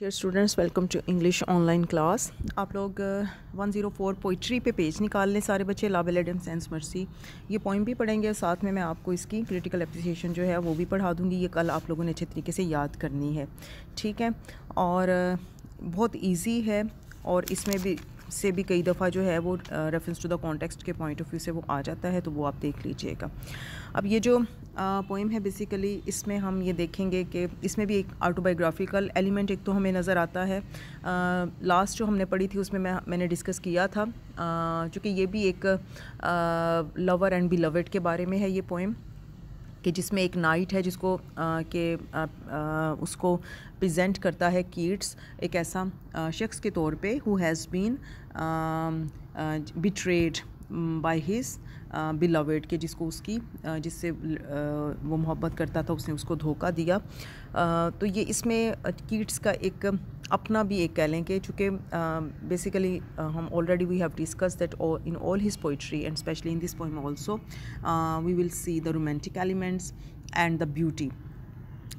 Dear students welcome to English online class आप लोग one zero four poetry पे page निकाल लें सारे बच्चे लाबल एडम सेंस मर्सी ये पॉइंट भी पढ़ेंगे और साथ में मैं आपको इसकी क्रिटिकल अप्रिसिएशन जो है वो भी पढ़ा दूँगी ये कल आप लोगों ने अच्छे तरीके से याद करनी है ठीक है और uh, बहुत ईजी है और इसमें भी से भी कई दफ़ा जो है वो रेफरेंस टू द कॉन्टेक्स्ट के पॉइंट ऑफ व्यू से वो आ जाता है तो वो आप देख लीजिएगा अब ये जो पोइम है बेसिकली इसमें हम ये देखेंगे कि इसमें भी एक आटोबायोग्राफिकल एलिमेंट एक तो हमें नज़र आता है लास्ट जो हमने पढ़ी थी उसमें मैं मैंने डिस्कस किया था चूँकि ये भी एक लवर एंड बी के बारे में है ये पोइम कि जिसमें एक नाइट है जिसको के उसको प्रजेंट करता है कीट्स एक ऐसा शख्स के तौर पे who has been betrayed by his beloved के जिसको उसकी जिससे वो मोहब्बत करता था उसने उसको धोखा दिया तो ये इसमें कीट्स का एक अपना भी एक कह लें कि चूँकि बेसिकली हम already we have discuss that in all his poetry and specially in this poem also we will see the romantic elements and the beauty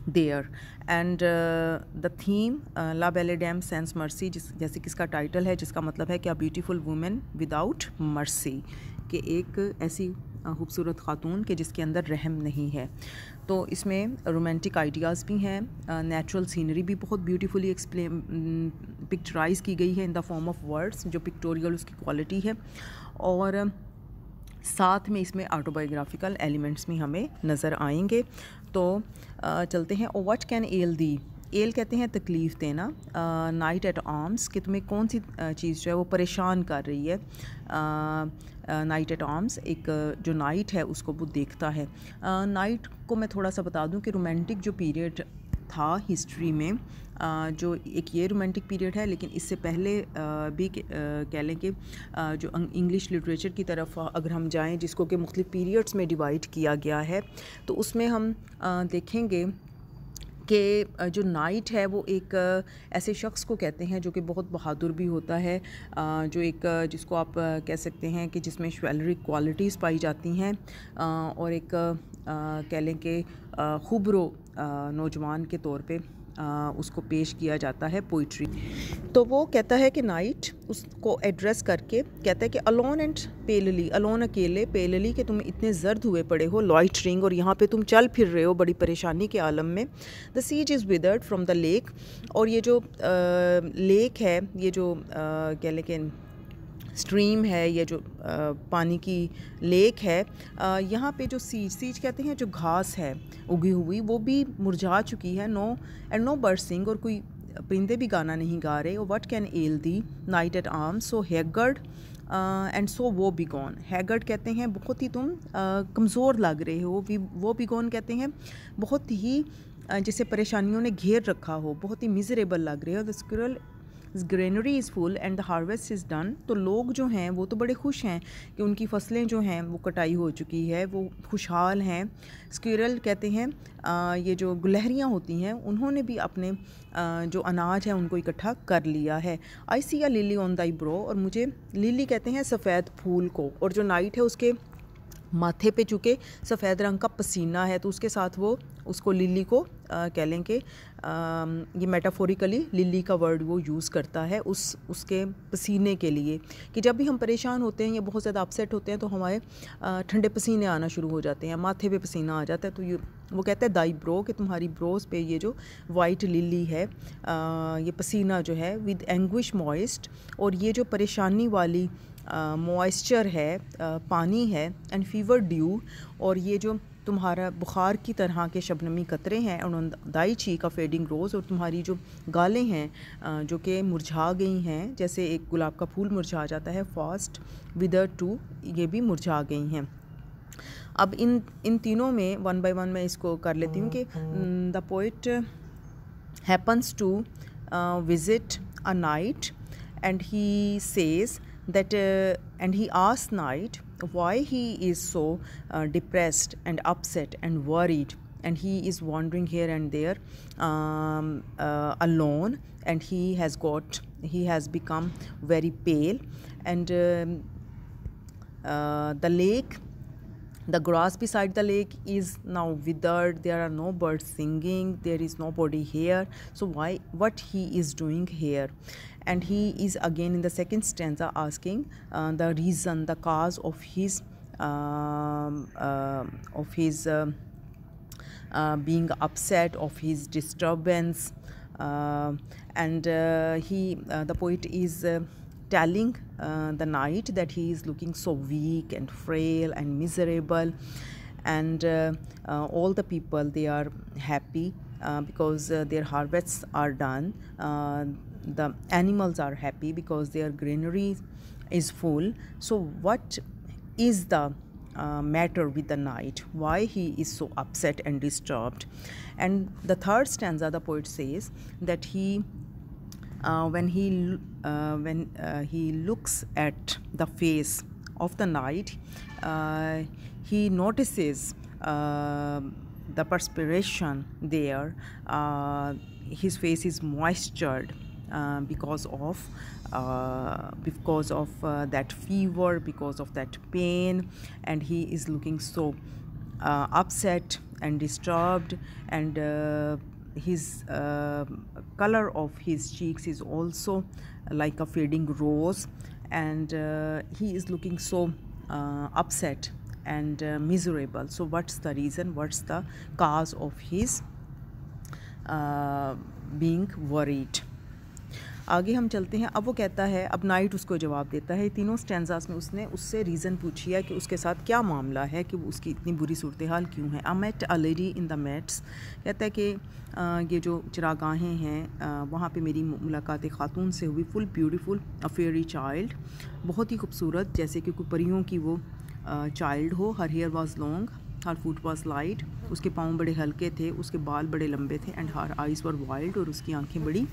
there and the theme La Belle Dame sense mercy जिस जैसे किसका title है जिसका मतलब है a beautiful women without mercy कि एक ऐसी खूबसूरत खातून के जिसके अंदर रहम नहीं है तो इसमें रोमांटिक आइडियाज़ भी हैं नेचुरल सीनरी भी बहुत ब्यूटीफुली एक्सप्लेन पिक्चराइज की गई है in the form of words जो पिक्टोरियल उसकी क्वालिटी है और साथ में इसमें ऑटोबायोग्राफिकल एलिमेंट्स भी हमें नज़र आएंगे तो चलते हैं o what can ail thee ail कहते हैं तकलीफ़ देना नाइट एट आर्म्स कि तुम्हें कौन सी चीज़ जो है वो परेशान कर रही है नाइट एट आर्म्स एक जो नाइट है उसको वो देखता है नाइट को मैं थोड़ा सा बता दूं कि रोमांटिक जो पीरियड था हिस्ट्री में जो एक ये रोमांटिक पीरियड है लेकिन इससे पहले भी कह लें कि जो इंग्लिश अं, लिटरेचर की तरफ अगर हम जाएं जिसको कि मुख्तु पीरियड्स में डिवाइड किया गया है तो उसमें हम देखेंगे कि जो नाइट है वो एक ऐसे शख्स को कहते हैं जो कि बहुत बहादुर भी होता है जो एक जिसको आप कह सकते हैं कि जिसमें श्वेलरी क्वालिटीज़ पाई जाती हैं और एक कह लें कि खूबरो नौजवान के तौर पे उसको पेश किया जाता है पोइट्री तो वो कहता है कि नाइट उसको एड्रेस करके कहता है कि अलोन एंड पेलली अलोन अकेले पेलली के तुम इतने जर्द हुए पड़े हो लॉइटरिंग और यहाँ पे तुम चल फिर रहे हो बड़ी परेशानी के आलम में द सीज is withered from the lake और ये जो आ, लेक है ये जो कह लें कि स्ट्रीम है या जो पानी की लेक है यहाँ पे जो सीज सीज कहते हैं जो घास है उगी हुई वो भी मुरझा चुकी है नो एंड नो बर्सिंग और कोई परिंदे भी गाना नहीं गा रहे और what can ail thee knight at arm so haggard and so be gone haggard कहते हैं बहुत ही तुम uh, कमज़ोर लग रहे हो वी वो बी गॉन कहते हैं बहुत ही uh, जैसे परेशानियों ने घेर रखा हो बहुत ही मिजरेबल लग रहे हो the squirrel's granary is full and the harvest is done तो लोग जो हैं वो तो बड़े खुश हैं कि उनकी फसलें जो हैं वो कटाई हो चुकी है वो खुशहाल हैं स्क्यूरल कहते हैं आ, ये जो गुलहरियाँ होती हैं उन्होंने भी अपने आ, जो अनाज है उनको इकट्ठा कर लिया है आई सी या लिली ऑन दाई ब्रो और मुझे लिली कहते हैं सफ़ेद फूल को और जो नाइट है उसके माथे पे चुके सफ़ेद रंग का पसीना है तो उसके साथ वो उसको लिली को कह लें कि ये मेटाफोरिकली लिली का वर्ड वो यूज़ करता है उस उसके पसीने के लिए कि जब भी हम परेशान होते हैं या बहुत ज़्यादा अपसेट होते हैं तो हमारे ठंडे पसीने आना शुरू हो जाते हैं माथे पे पसीना आ जाता है तो ये वो कहते हैं दाई ब्रो कि तुम्हारी ब्रोज पे ये जो वाइट लिली है आ, ये पसीना जो है विद एंग्विश मॉइस्ट और ये जो परेशानी वाली मॉइस्चर है पानी है एंड फीवर ड्यू और ये जो तुम्हारा बुखार की तरह के शबनमी कतरे हैं और दाई छी का फेडिंग रोज़ और तुम्हारी जो गालें हैं जो कि मुरझा गई हैं जैसे एक गुलाब का फूल मुरझा जाता है फास्ट विदर टू ये भी मुरझा गई हैं अब इन इन तीनों में वन बाय वन मैं इसको कर लेती हूँ कि the poet happens to visit a knight and he says that uh, and he asked Knight why he is so uh, depressed and upset and worried and he is wandering here and there um, uh, alone and he has got he has become very pale and um, uh, the lake the grass beside the lake is now withered there are no birds singing there is nobody here so why what he is doing here and he is again in the second stanza asking uh, the reason the cause of his um, uh, of his uh, uh being upset of his disturbance uh, and uh, he the poet is telling the knight that he is looking so weak and frail and miserable and all the people they are happy because their harvests are done the animals are happy because their granary is full so what is the uh, matter with the knight why he is so upset and disturbed and the third stanza the poet says that he uh, when he uh, when uh, he looks at the face of the knight uh, he notices uh, the perspiration there his face is moistured um, because of uh, because of uh, that fever because of that pain and he is looking so uh, upset and disturbed and uh, his uh, color of his cheeks is also like a fading rose and he is looking so upset and miserable so what's the reason what's the cause of his being worried आगे हम चलते हैं अब वो कहता है अब night उसको जवाब देता है तीनों स्टैंडाज में उसने उससे रीज़न पूछी है कि उसके साथ क्या मामला है कि उसकी इतनी बुरी सूरत हाल क्यों है I met a lady in the meads कहता है कि ये जो चरागाहें हैं वहाँ पे मेरी मुलाकात ख़ातून से हुई फुल ब्यूटीफुल अ चाइल्ड बहुत ही खूबसूरत जैसे कि कोई परियों की वो चाइल्ड हो her hair was long her foot was light उसके पाँव बड़े हल्के थे उसके बाल बड़े लंबे थे and her eyes were wild और उसकी आंखें बड़ी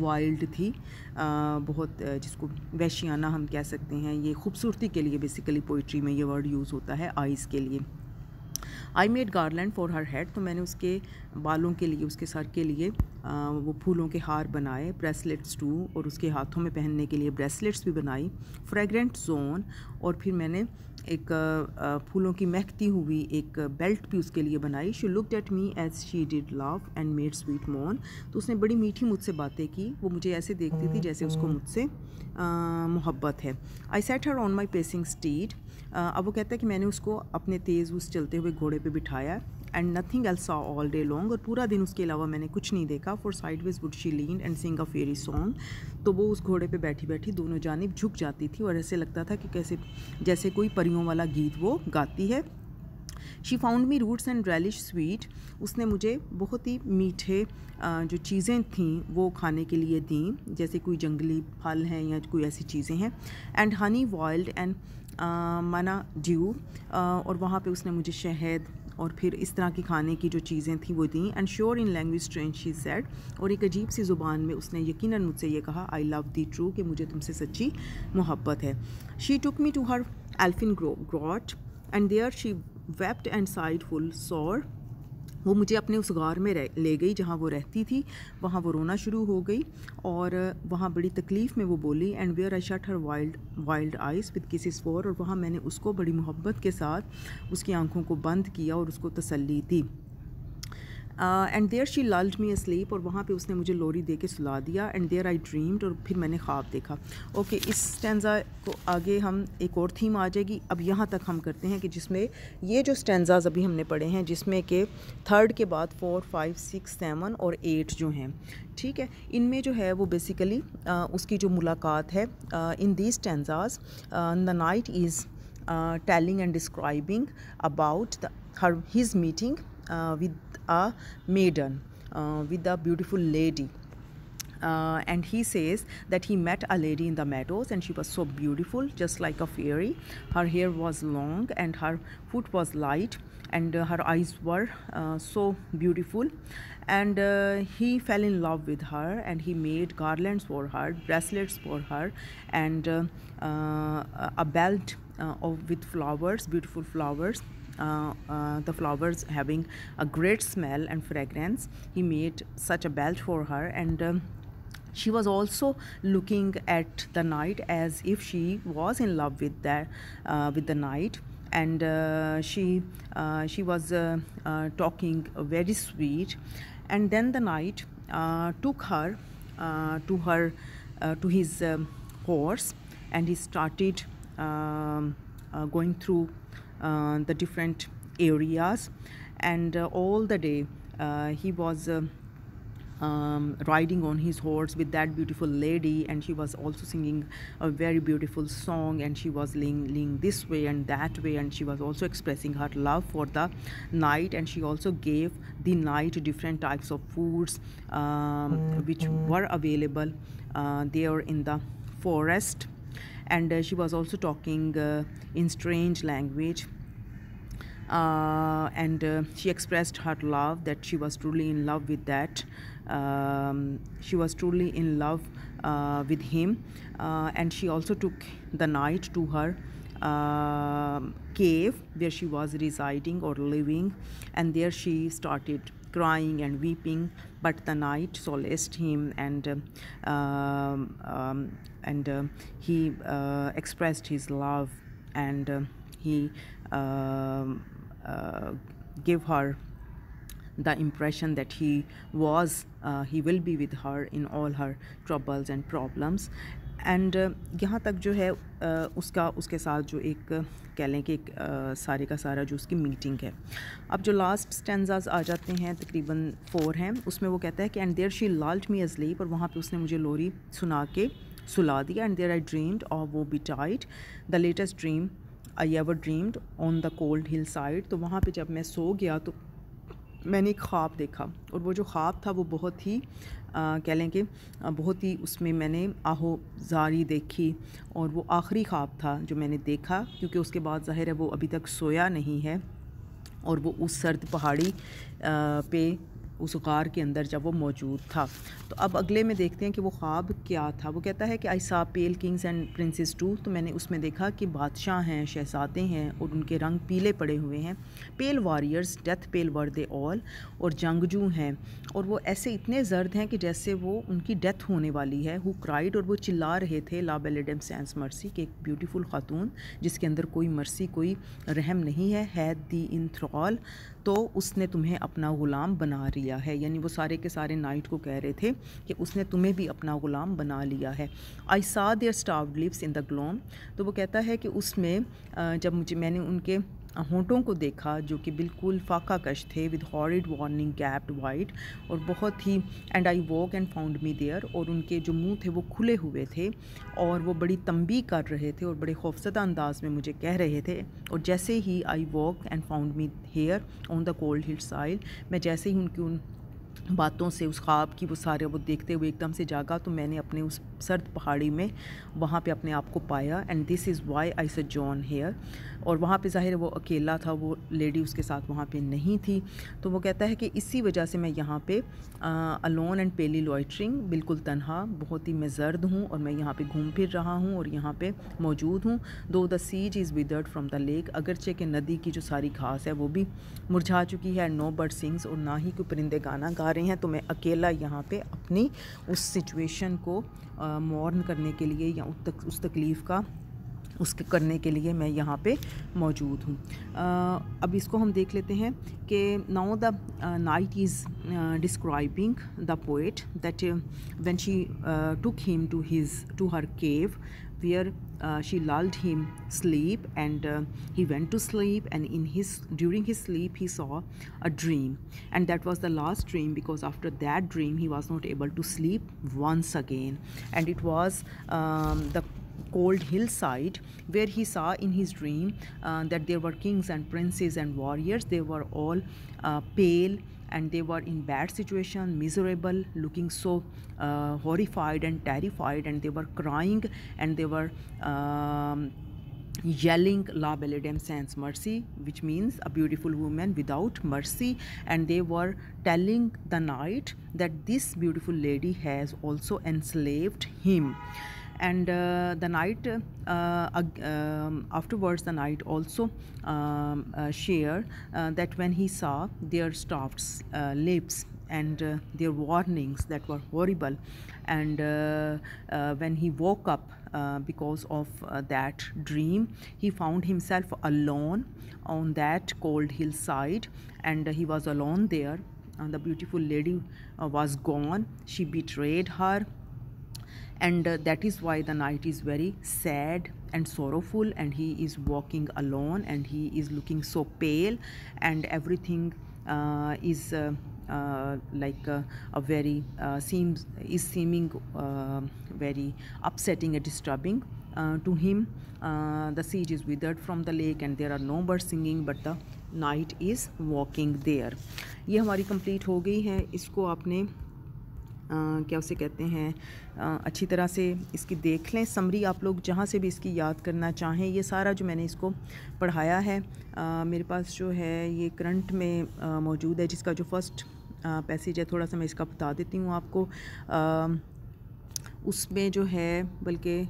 वाइल्ड थी आ, बहुत जिसको वैशियाना हम कह सकते हैं ये खूबसूरती के लिए बेसिकली पोइट्री में ये वर्ड यूज़ होता है आइज़ के लिए I made garland for her head तो मैंने उसके बालों के लिए उसके सर के लिए आ, वो फूलों के हार बनाए ब्रेसलेट्स टू और उसके हाथों में पहनने के लिए ब्रेसलेट्स भी बनाई फ्रेगरेंट जोन और फिर मैंने एक फूलों की महकती हुई एक बेल्ट भी उसके लिए बनाई she look at me as she did love and made sweet moan तो उसने बड़ी मीठी मुझसे बातें की वो मुझे ऐसे देखती थी जैसे उसको मुझसे मोहब्बत है I set her on my pacing steed अब वो कहता है कि मैंने उसको अपने तेज़ उस चलते हुए घोड़े पे बिठाया and nothing else saw all day long और पूरा दिन उसके अलावा मैंने कुछ नहीं देखा for sideways would she lean and sing a fairy song तो वो उस घोड़े पे बैठी बैठी दोनों जानब झुक जाती थी और ऐसे लगता था कि कैसे जैसे कोई परियों वाला गीत वो गाती है she found me roots and relish sweet उसने मुझे बहुत ही मीठे जो चीज़ें थीं वो खाने के लिए दी जैसे कोई जंगली फल हैं या कोई ऐसी चीज़ें हैं and honey wild and manna dew और वहाँ पे उसने मुझे शहद और फिर इस तरह की खाने की जो चीज़ें थी वो दी and sure in language strange she said और एक अजीब सी ज़ुबान में उसने यकीन मुझसे ये कहा आई लव दी ट्रू कि मुझे तुमसे सच्ची मोहब्बत है she took me to her elfin grot and there she wept and sighed full sore वो मुझे अपने उस गार में रह ले गई जहाँ वो रहती थी वहाँ वो रोना शुरू हो गई और वहाँ बड़ी तकलीफ़ में वो बोली and where I shut her wild wild eyes with kisses four और वहाँ मैंने उसको बड़ी मोहब्बत के साथ उसकी आंखों को बंद किया और उसको तसल्ली दी and there she lulled me sleep और वहाँ पे उसने मुझे लोरी दे के सुला दिया एंड देयर आई ड्रीम्ड और फिर मैंने ख्वाब देखा ओके okay, इस स्टैंडा को आगे हम एक और थीम आ जाएगी अब यहाँ तक हम करते हैं कि जिसमें ये जो स्टैंडाज अभी हमने पढ़े हैं जिसमें कि थर्ड के बाद फोर फाइव सिक्स सेवन और एट जो हैं ठीक है इनमें जो है वो बेसिकली आ, uh, उसकी जो मुलाकात है in the stanzas the knight is telling and describing about the her his meeting Uh, with a maiden, uh, with a beautiful lady. Uh, and he says that he met a lady in the meadows and she was so beautiful just like a fairy her hair was long and her foot was light and uh, her eyes were uh, so beautiful and uh, he fell in love with her and he made garlands for her bracelets for her and a belt of with flowers beautiful flowers uh, uh, the flowers having a great smell and fragrance he made such a belt for her and um, she was also looking at the knight as if she was in love with that uh, with the knight and uh, she uh, she was talking very sweet and then the knight took her to her to his um, horse and he started um, going through uh, the different areas and uh, all the day uh, he was um, riding on his horse with that beautiful lady and she was also singing a very beautiful song and she was leaning, leaning this way and that way and she was also expressing her love for the knight and she also gave the knight different types of foods um, mm -hmm. which mm-hmm. were available uh, there in the forest and uh, she was also talking uh, in strange language uh, and uh, she expressed her love that she was truly in love with that um, she was truly in love uh, with him uh, and she also took the night to her um, cave where she was residing or living and there she started crying and weeping, but the knight solaced him and uh, um, and uh, he uh, expressed his love and uh, he um, uh, gave her the impression that he was uh, he will be with her in all her troubles and problems and uh, यहाँ तक जो है uh, उसका उसके साथ जो एक कह लें कि एक uh, सारे का सारा जो उसकी मीटिंग है अब जो लास्ट स्टैंडाज आ जाते हैं तकरीबन फोर हैं उसमें वो कहता है कि and there she lulled me asleep और वहाँ पे उसने मुझे लोरी सुना के सुला दिया एंड देयर आई ड्रीम्ड और woe betide the latest dream I ever dreamed on the cold hill side तो वहाँ पर जब मैं सो गया तो मैंने एक ख्वाब देखा और वो जो ख्वाब था वो बहुत ही कह लें कि बहुत ही उसमें मैंने आहो जारी देखी और वो आखिरी ख्वाब था जो मैंने देखा क्योंकि उसके बाद ज़ाहिर है वो अभी तक सोया नहीं है और वो उस सर्द पहाड़ी पे उस गार के अंदर जब वो मौजूद था तो अब अगले में देखते हैं कि वो ख्वाब क्या था वो कहता है कि I saw pale kings and princes too तो मैंने उसमें देखा कि बादशाह हैं शहजादे हैं और उनके रंग पीले पड़े हुए हैं pale warriors death pale were they all और जंगजू हैं और वो ऐसे इतने जर्द हैं कि जैसे वो उनकी डेथ होने वाली है हु क्राइड और वो चिल्ला रहे थे ला बेलेडम सेंस मर्सी के एक ब्यूटीफुल खातून जिसके अंदर कोई मर्सी कोई रहम नहीं है हैद दी इन थ्रॉल तो उसने तुम्हें अपना ग़ुलाम बना लिया है यानी वो सारे के सारे नाइट को कह रहे थे कि उसने तुम्हें भी अपना ग़ुलाम बना लिया है I saw their starved lips in the gloam तो वो कहता है कि उसमें जब मुझे मैंने उनके होंठों को देखा जो कि बिल्कुल फाका कश थे with horrid warning gaped wide और बहुत ही and I woke and found me there और उनके जो मुंह थे वो खुले हुए थे और वो बड़ी तंबी कर रहे थे और बड़े खौफसदा अंदाज में मुझे कह रहे थे और जैसे ही I woke and found me here on the cold hill side मैं जैसे ही उनकी उन बातों से उस ख्वाब की वो सारे वो देखते हुए एकदम से जागा तो मैंने अपने उस सर्द पहाड़ी में वहाँ पे अपने आप को पाया and this is why I sojourn hair और वहाँ पे जाहिर वो अकेला था वो लेडी उसके साथ वहाँ पे नहीं थी तो वो कहता है कि इसी वजह से मैं यहाँ पे अलोन एंड पेली लॉयटरिंग बिल्कुल तनहा बहुत ही मैं जर्द हूँ और मैं यहाँ पर घूम फिर रहा हूँ और यहाँ पर मौजूद हूँ दो द सीज is withered from the lake अगरचे के नदी की जो सारी घास है वो भी मुरझा चुकी है नो बर्ड सिंग्स और ना ही कोई परिंदे गाना गा आ रहे हैं तो मैं अकेला यहाँ पे अपनी उस सिचुएशन को मॉर्न करने के लिए या उस तक उस तकलीफ़ का उसके करने के लिए मैं यहाँ पे मौजूद हूँ अब इसको हम देख लेते हैं कि now the knight is describing the poet that when she took him to his to her cave where uh, she lulled him sleep and uh, he went to sleep and in his during his sleep he saw a dream and that was the last dream because after that dream he was not able to sleep once again and it was um, the cold hillside where he saw in his dream uh, that there were kings and princes and warriors. They were all uh, pale and they were in bad situation miserable looking so uh, horrified and terrified and they were crying and they were um, yelling la Dame sans mercy which means a beautiful woman without mercy and they were telling the knight that this beautiful lady has also enslaved him and uh, the night uh, um, afterwards the night also um, uh, shared that when he saw their stuffed lips and uh, their warnings that were horrible. And uh, uh, when he woke up because of that dream, he found himself alone on that cold hillside, and he was alone there. And the beautiful lady was gone. She betrayed her and uh, that is why the knight is very sad and sorrowful and he is walking alone and he is looking so pale and everything uh, is uh, uh, like uh, a very uh, seems is seeming uh, very upsetting and disturbing uh, to him uh, the siege is withered from the lake and there are no birds singing but the night is walking there ये हमारी complete हो गई है इसको आपने क्या उसे कहते हैं अच्छी तरह से इसकी देख लें समरी आप लोग जहाँ से भी इसकी याद करना चाहें ये सारा जो मैंने इसको पढ़ाया है आ, मेरे पास जो है ये करंट में मौजूद है जिसका जो फर्स्ट पैसेज है थोड़ा सा मैं इसका बता देती हूँ आपको उसमें जो है बल्कि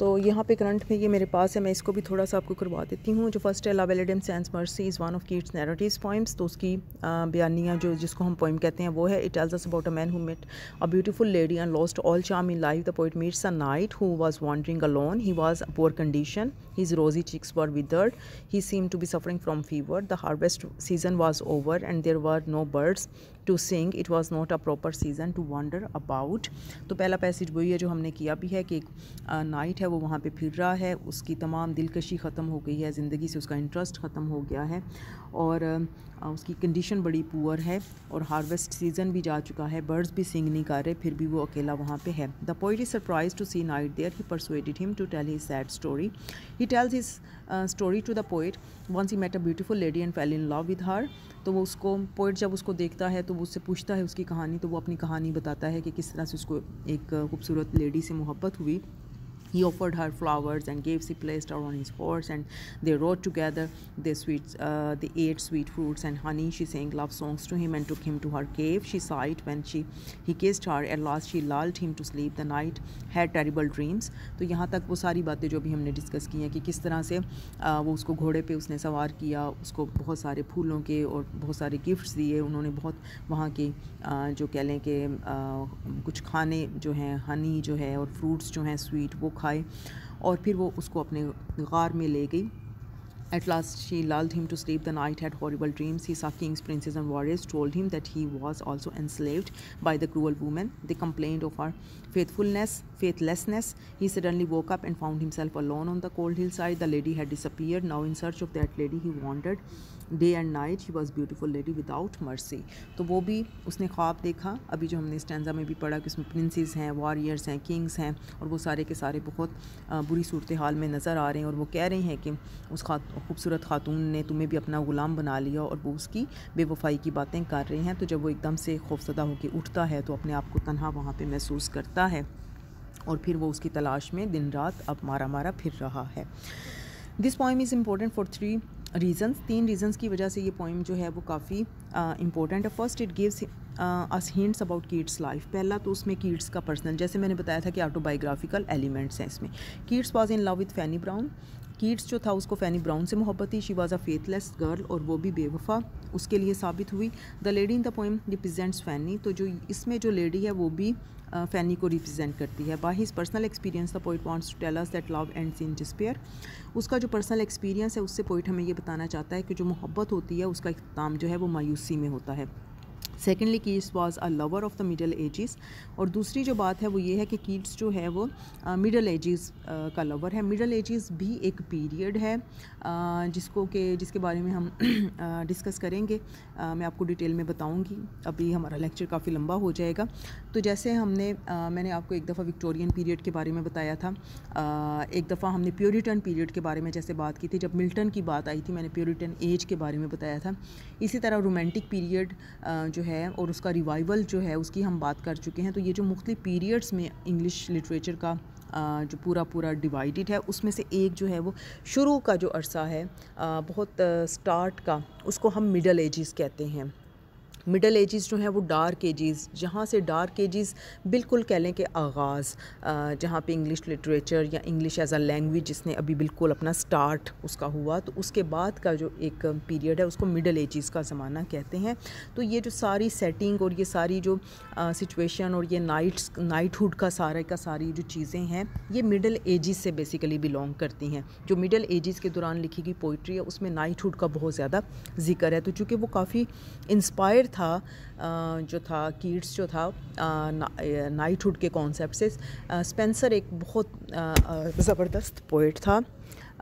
तो यहाँ पे करंट में ये मेरे पास है मैं इसको भी थोड़ा सा आपको करवा देती हूँ जो फर्स्ट है La Belle Dame sans Merci is one of Keats narrative poems तो उसकी बयानियाँ जो जिसको हम पोइम कहते हैं वो है it tells us about a man who met a beautiful lady and lost all charm in life the poet meets a knight who was wandering alone he was a poor condition his rosy cheeks were withered he seem to be suffering from fever the harvest season was over and there were no birds to sing it was not a proper season to wander about तो पहला passage वही है जो हमने किया भी है कि एक नाइट है वो वहाँ पे फिर रहा है उसकी तमाम दिलकशी ख़त्म हो गई है ज़िंदगी से उसका इंटरेस्ट ख़त्म हो गया है और उसकी कंडीशन बड़ी पुअर है और हार्वेस्ट सीज़न भी जा चुका है बर्ड्स भी सिंग नहीं कर रहे फिर भी वो अकेला वहाँ पे है the poet is surprise to see knight there he persuaded him to tell his sad story he tells his story to the poet once he met a beautiful lady and fell in love with her तो वो उसको poet जब उसको देखता है तो वो उससे पूछता है उसकी कहानी तो वो अपनी कहानी बताता है कि किस तरह से उसको एक खूबसूरत लेडी से मोहब्बत हुई He offered her flowers and gave she placed her on his horse, and they rode together. They, sweet, uh, they ate sweet fruits and honey. She sang love songs to him and took him to her cave. She sighed when she he kissed her. At last, she lulled him to sleep. The night had terrible dreams. तो यहाँ तक वो सारी बातें जो भी हमने discuss की हैं कि किस तरह से आ, वो उसको घोड़े पे उसने सवार किया उसको बहुत सारे फूलों के और बहुत सारे गिफ्ट्स दिए उन्होंने बहुत वहाँ के आ, जो कह लें कि कुछ खाने जो हैं हनी जो है और फ्रूट्स जो हैं स्वीट वो खाए और फिर वो उसको अपने गार में ले गई at last she lull him to sleep the knight had horrible dreams he saw kings princes and warriors told him that he was also enslaved by the cruel women the complaint of our faithfulness faithlessness he suddenly woke up and found himself alone on the cold hill side the lady had disappear now in search of that lady he wanted day and night he was beautiful lady without mercy तो वो भी उसने ख्वाब देखा अभी जो हमने stanza में भी पढ़ा कि उसमें प्रिंसेस हैं वॉरियर्स हैं किंग्स हैं और वो सारे के सारे बहुत बुरी सूरत हाल में नज़र आ रहे हैं और वो कह रहे हैं कि उस खूबसूरत खातून ने तुम्हें भी अपना ग़ुलाम बना लिया और वो उसकी बेवफाई की बातें कर रहे हैं तो जब वो एकदम से खौफसदा होकर उठता है तो अपने आप को तनहा वहाँ पर महसूस करता है और फिर वो उसकी तलाश में दिन रात अब मारा मारा फिर रहा है this poem is important for three reasons तीन रीज़न्स की वजह से ये पोइम जो है वो काफ़ी इंपॉर्टेंट है first it gives us hints about Keats life पहला तो उसमें कीट्स का पर्सनल जैसे मैंने बताया था कि ऑटोबायोग्राफिकल एलिमेंट्स हैं इसमें Keats was in love with Fanny Brown Keats जो था उसको फैनी ब्राउन से मोहब्बत थी she was a faithless girl और वो भी बेवफा उसके लिए साबित हुई the lady in the poem represents Fanny तो जो इसमें जो लेडी है वो भी फैनी को रिप्रेजेंट करती है by his personal experience the poet wants to tell us that love end in despair उसका जो पर्सनल एक्सपीरियंस है उससे पोइट हमें ये बताना चाहता है कि जो मोहब्बत होती है उसका इख्ताम जो है वो मायूसी में होता है secondly Keats was a lover of the middle ages और दूसरी जो बात है वो ये है कि कीट्स जो है वो मिडल uh, एजेस uh, का लवर है मिडल एजेस भी एक पीरियड है uh, जिसको के जिसके बारे में हम डिस्कस करेंगे मैं आपको डिटेल में बताऊंगी अभी हमारा लेक्चर काफ़ी लंबा हो जाएगा तो जैसे हमने मैंने आपको एक दफ़ा विक्टोरियन पीरियड के बारे में बताया था एक दफ़ा हमने प्योरिटन पीरियड के बारे में जैसे बात की थी जब मिल्टन की बात आई थी मैंने प्योरिटन एज के बारे में बताया था इसी तरह रोमांटिक पीरियड जो है है और उसका रिवाइवल जो है उसकी हम बात कर चुके हैं तो ये जो मुख्तु पीरियड्स में इंग्लिश लिटरेचर का जो पूरा पूरा डिवाइडेड है उसमें से एक जो है वो शुरू का जो अरसा है बहुत स्टार्ट का उसको हम मिडल एजेस कहते हैं मिडल एजेस जो हैं वो डार्क एजेस जहाँ से डार्क एजेस बिल्कुल कह लें कि आगाज़ जहाँ पे इंग्लिश लिटरेचर या इंग्लिश एज अ लैंग्वेज जिसने अभी बिल्कुल अपना स्टार्ट उसका हुआ तो उसके बाद का जो एक पीरियड है उसको मिडल एजेस का ज़माना कहते हैं तो ये जो सारी सेटिंग और ये सारी जो सिचुएशन और ये नाइट्स नाइटहुड का सारा का सारी जो चीज़ें हैं ये मिडल एजेस से बेसिकली बिलोंग करती हैं जो मिडल एजेस के दौरान लिखी गई पोइट्री है उसमें नाइटहुड का बहुत ज़्यादा जिक्र है तो चूँकि वो काफ़ी इंस्पायर था जो था कीड्स जो था नाइटहुड के कॉन्सेप्ट से स्पेंसर एक बहुत ज़बरदस्त पोइट था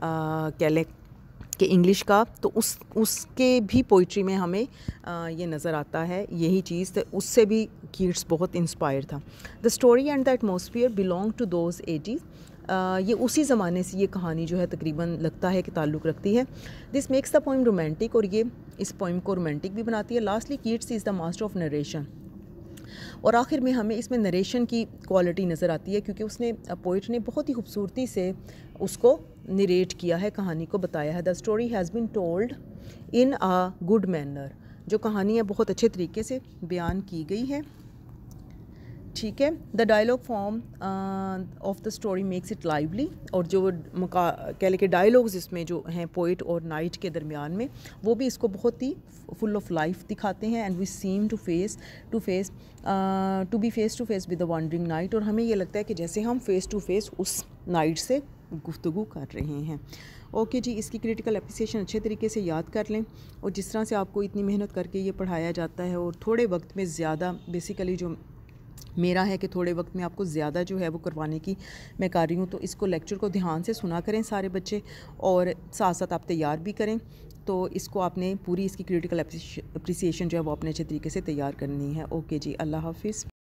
कैले के कि इंग्लिश का तो उस उसके भी पोइट्री में हमें ये नज़र आता है यही चीज़ तो उससे भी कीड्स बहुत इंस्पायर था the story and the atmosphere belong to those eighties ये उसी ज़माने से ये कहानी जो है तकरीबन लगता है कि ताल्लुक़ रखती है this makes the poem romantic और ये इस पोइम को रोमांटिक भी बनाती है lastly Keats is the master of narration और आखिर में हमें इसमें नरेशन की क्वालिटी नज़र आती है क्योंकि उसने पोइट ने बहुत ही खूबसूरती से उसको नरेट किया है कहानी को बताया है the story has been told in a good manner जो कहानी है बहुत अच्छे तरीके से बयान की गई है ठीक है the dialogue form of the story makes it lively और जो मका कह लें कि डायलॉग्स इसमें जो हैं पोइट और नाइट के दरमियान में वो भी इसको बहुत ही फुल ऑफ लाइफ दिखाते हैं and we seem to face to face to be face to face with the wandering knight और हमें ये लगता है कि जैसे हम फेस टू फेस उस नाइट से गुफ्तु कर रहे हैं ओके okay जी इसकी क्रिटिकल अप्रिसिएशन अच्छे तरीके से याद कर लें और जिस तरह से आपको इतनी मेहनत करके ये पढ़ाया जाता है और थोड़े वक्त में ज़्यादा बेसिकली जो मेरा है कि थोड़े वक्त में आपको ज़्यादा जो है वो करवाने की मैं कर रही हूँ तो इसको लेक्चर को ध्यान से सुना करें सारे बच्चे और साथ साथ आप तैयार भी करें तो इसको आपने पूरी इसकी क्रिटिकल अप्रिसिएशन जो है वो अपने अच्छे तरीके से तैयार करनी है ओके जी अल्लाह हाफिज़